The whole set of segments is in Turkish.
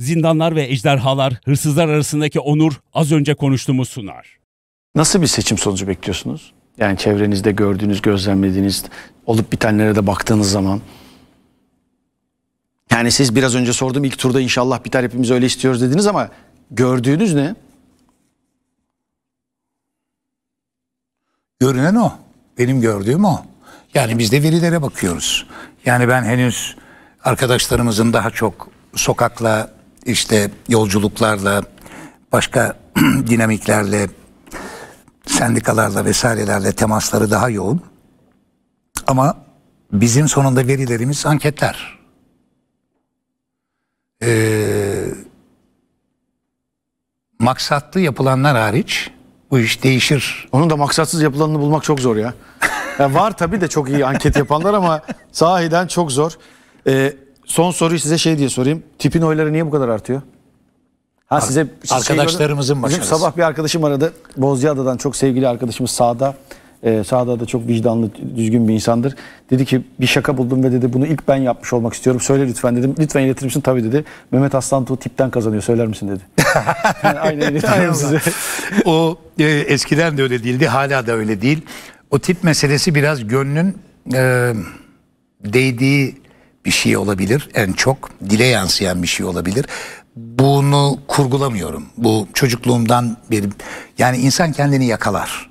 zindanlar ve ejderhalar, hırsızlar arasındaki onur az önce konuştuğumuz sunar. Nasıl bir seçim sonucu bekliyorsunuz? Yani çevrenizde gördüğünüz, gözlemlediğiniz, olup bitenlere de baktığınız zaman. Yani siz biraz önce sordum ilk turda inşallah biter hepimiz öyle istiyoruz dediniz ama gördüğünüz ne? Görünen o. Benim gördüğüm o. Yani biz de verilere bakıyoruz. Yani ben henüz arkadaşlarımızın daha çok sokakla işte yolculuklarla, başka dinamiklerle, sendikalarla vesairelerle temasları daha yoğun. Ama bizim sonunda verilerimiz anketler. Ee, maksatlı yapılanlar hariç bu iş değişir. Onun da maksatsız yapılanını bulmak çok zor ya. Yani var tabii de çok iyi anket yapanlar ama sahiden çok zor. Ee, Son soruyu size şey diye sorayım. Tipin oyları niye bu kadar artıyor? Ha Ar size şey arkadaşlarımızın şey başarısı. Sabah bir arkadaşım aradı. Bozcaada'dan çok sevgili arkadaşımız Sağda. Ee, Sağda da çok vicdanlı, düzgün bir insandır. Dedi ki bir şaka buldum ve dedi bunu ilk ben yapmış olmak istiyorum. Söyle lütfen dedim. Lütfen iletir misin? Tabii dedi. Mehmet Aslan Tuğ tipten kazanıyor. Söyler misin dedi. aynen iletiyorum size. o e, eskiden de öyle değildi. Hala da öyle değil. O tip meselesi biraz gönlün e, değdiği bir şey olabilir. En çok dile yansıyan bir şey olabilir. Bunu kurgulamıyorum. Bu çocukluğumdan beri yani insan kendini yakalar.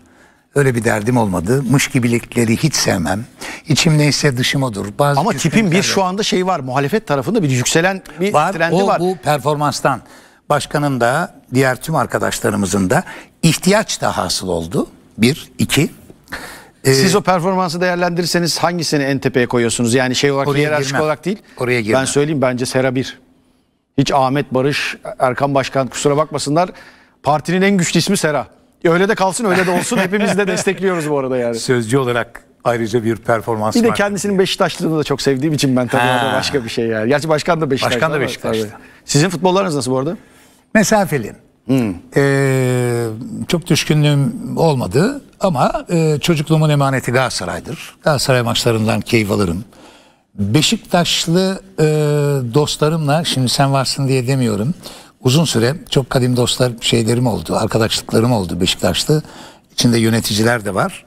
Öyle bir derdim olmadı. Mış gibilikleri hiç sevmem. İçim neyse dışım odur. Bazı Ama tipin bir şu anda şey var. Muhalefet tarafında bir yükselen bir var, trendi o, var. Bu performanstan. Başkanın da diğer tüm arkadaşlarımızın da ihtiyaç da hasıl oldu. Bir, iki. Ee, Siz o performansı değerlendirirseniz hangisini en tepeye koyuyorsunuz? Yani şey olarak oraya hiyerarşik girmem. olarak değil. Oraya girmem. Ben söyleyeyim bence Sera 1. Hiç Ahmet Barış, Erkan Başkan kusura bakmasınlar. Partinin en güçlü ismi Sera. E, öyle de kalsın öyle de olsun. Hepimiz de destekliyoruz bu arada yani. Sözcü olarak ayrıca bir performans Bir de kendisinin yani. Beşiktaşlılığını da çok sevdiğim için ben tabii ha. başka bir şey yani. Gerçi başkan da Beşiktaşlı. Başkan da Beşiktaşlı. Sizin futbollarınız nasıl bu arada? Mesafeliyim. Hmm. Ee, çok düşkünlüğüm olmadı. Ama e, çocukluğumun emaneti Galatasaray'dır. Galatasaray maçlarından keyif alırım. Beşiktaşlı e, dostlarımla şimdi sen varsın diye demiyorum. Uzun süre çok kadim dostlar şeylerim oldu, arkadaşlıklarım oldu Beşiktaşlı. İçinde yöneticiler de var.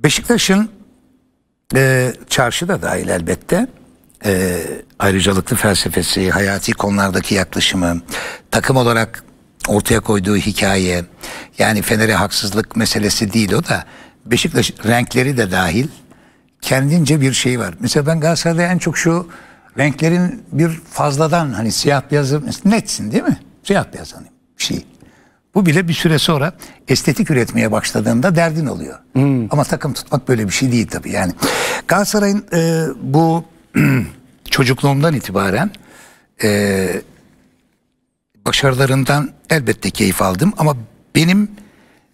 Beşiktaş'ın e, çarşı da dahil elbette e, ayrıcalıklı felsefesi, hayati konulardaki yaklaşımı, takım olarak ortaya koyduğu hikaye yani Fener'e haksızlık meselesi değil o da Beşiktaş renkleri de dahil kendince bir şey var. Mesela ben Galatasaray'da en çok şu renklerin bir fazladan hani siyah beyazı netsin değil mi? Siyah beyaz hani bir şey. Bu bile bir süre sonra estetik üretmeye başladığında derdin oluyor. Hmm. Ama takım tutmak böyle bir şey değil tabii yani. Galatasaray'ın e, bu çocukluğumdan itibaren e, başarılarından elbette keyif aldım ama benim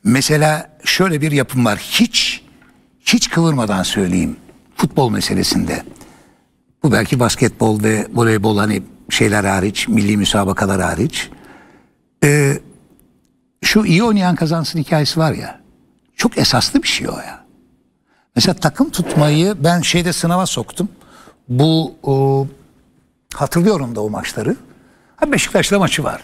mesela şöyle bir yapım var. Hiç hiç kıvırmadan söyleyeyim futbol meselesinde. Bu belki basketbol ve voleybol hani şeyler hariç, milli müsabakalar hariç. Ee, şu iyi oynayan kazansın hikayesi var ya. Çok esaslı bir şey o ya. Mesela takım tutmayı ben şeyde sınava soktum. Bu o, hatırlıyorum da o maçları. Ha Beşiktaş'la maçı var.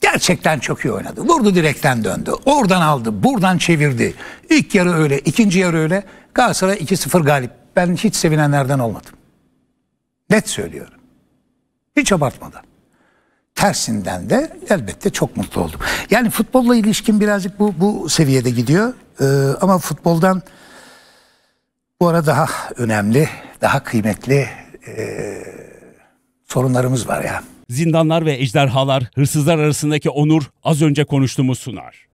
Gerçekten çok iyi oynadı. Vurdu direkten döndü. Oradan aldı, buradan çevirdi. İlk yarı öyle, ikinci yarı öyle. Galatasaray 2-0 galip. Ben hiç sevinenlerden olmadım. Net söylüyorum. Hiç abartmadan. Tersinden de elbette çok mutlu oldum. Yani futbolla ilişkin birazcık bu, bu seviyede gidiyor. Ee, ama futboldan bu ara daha önemli, daha kıymetli e, sorunlarımız var ya. Zindanlar ve ejderhalar, hırsızlar arasındaki onur az önce konuştuğumuz sunar.